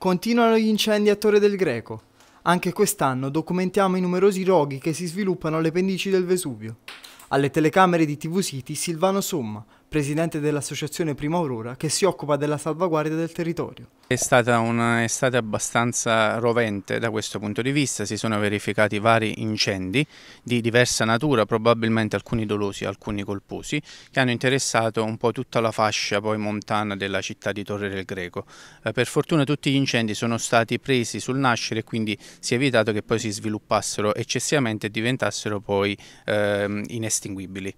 Continuano gli incendi a Torre del Greco. Anche quest'anno documentiamo i numerosi roghi che si sviluppano alle pendici del Vesuvio. Alle telecamere di TV City Silvano Somma, presidente dell'associazione Prima Aurora, che si occupa della salvaguardia del territorio. È stata un'estate abbastanza rovente da questo punto di vista, si sono verificati vari incendi di diversa natura, probabilmente alcuni dolosi, alcuni colposi, che hanno interessato un po' tutta la fascia poi montana della città di Torre del Greco. Eh, per fortuna tutti gli incendi sono stati presi sul nascere e quindi si è evitato che poi si sviluppassero eccessivamente e diventassero poi ehm, inestinguibili.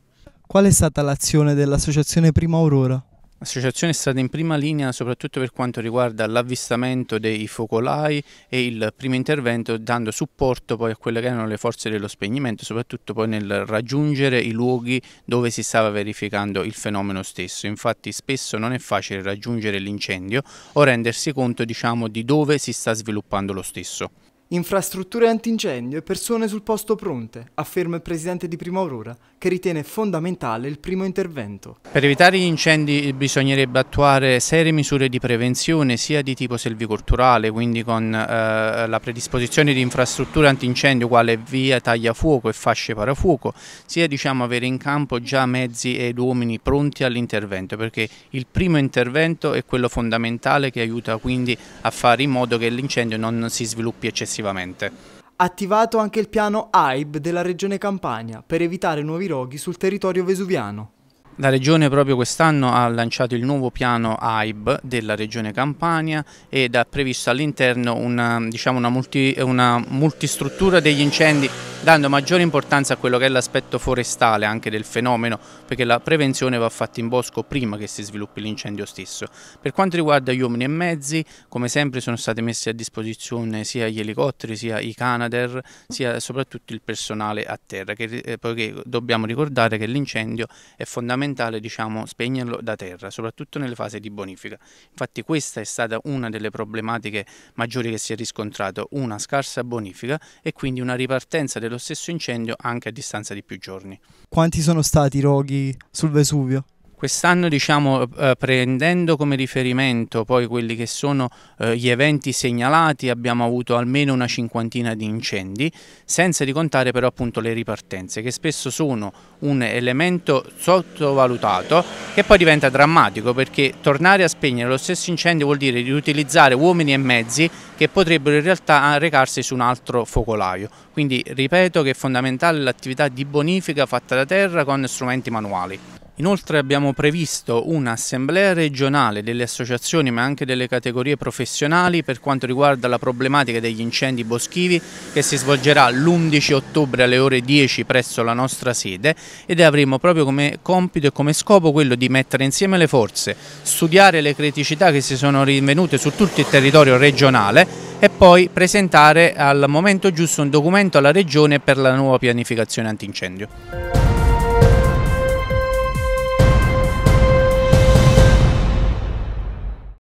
Qual è stata l'azione dell'Associazione Prima Aurora? L'associazione è stata in prima linea soprattutto per quanto riguarda l'avvistamento dei focolai e il primo intervento dando supporto poi a quelle che erano le forze dello spegnimento, soprattutto poi nel raggiungere i luoghi dove si stava verificando il fenomeno stesso. Infatti spesso non è facile raggiungere l'incendio o rendersi conto diciamo, di dove si sta sviluppando lo stesso. Infrastrutture antincendio e persone sul posto pronte, afferma il presidente di Prima Aurora, che ritiene fondamentale il primo intervento. Per evitare gli incendi bisognerebbe attuare serie misure di prevenzione sia di tipo selvicolturale, quindi con eh, la predisposizione di infrastrutture antincendio quale via tagliafuoco e fasce parafuoco, sia diciamo, avere in campo già mezzi ed uomini pronti all'intervento, perché il primo intervento è quello fondamentale che aiuta quindi a fare in modo che l'incendio non si sviluppi eccessivamente attivamente. Attivato anche il piano AIB della Regione Campania per evitare nuovi roghi sul territorio vesuviano. La Regione proprio quest'anno ha lanciato il nuovo piano AIB della Regione Campania ed ha previsto all'interno una, diciamo una, multi, una, multistruttura degli incendi dando maggiore importanza a quello che è l'aspetto forestale anche del fenomeno perché la prevenzione va fatta in bosco prima che si sviluppi l'incendio stesso. Per quanto riguarda gli uomini e mezzi come sempre sono stati messi a disposizione sia gli elicotteri sia i Canadair sia soprattutto il personale a terra che, eh, poiché dobbiamo ricordare che l'incendio è fondamentale fondamentale diciamo, spegnerlo da terra, soprattutto nelle fasi di bonifica. Infatti questa è stata una delle problematiche maggiori che si è riscontrato, una scarsa bonifica e quindi una ripartenza dello stesso incendio anche a distanza di più giorni. Quanti sono stati i roghi sul Vesuvio? Quest'anno diciamo eh, eh, prendendo come riferimento poi quelli che sono eh, gli eventi segnalati abbiamo avuto almeno una cinquantina di incendi, senza di contare però appunto le ripartenze che spesso sono un elemento sottovalutato che poi diventa drammatico perché tornare a spegnere lo stesso incendio vuol dire riutilizzare uomini e mezzi che potrebbero in realtà eh, recarsi su un altro focolaio. Quindi ripeto che è fondamentale l'attività di bonifica fatta da terra con strumenti manuali. Inoltre abbiamo previsto un'assemblea regionale delle associazioni ma anche delle categorie professionali per quanto riguarda la problematica degli incendi boschivi che si svolgerà l'11 ottobre alle ore 10 presso la nostra sede ed avremo proprio come compito e come scopo quello di mettere insieme le forze, studiare le criticità che si sono rinvenute su tutto il territorio regionale e poi presentare al momento giusto un documento alla Regione per la nuova pianificazione antincendio.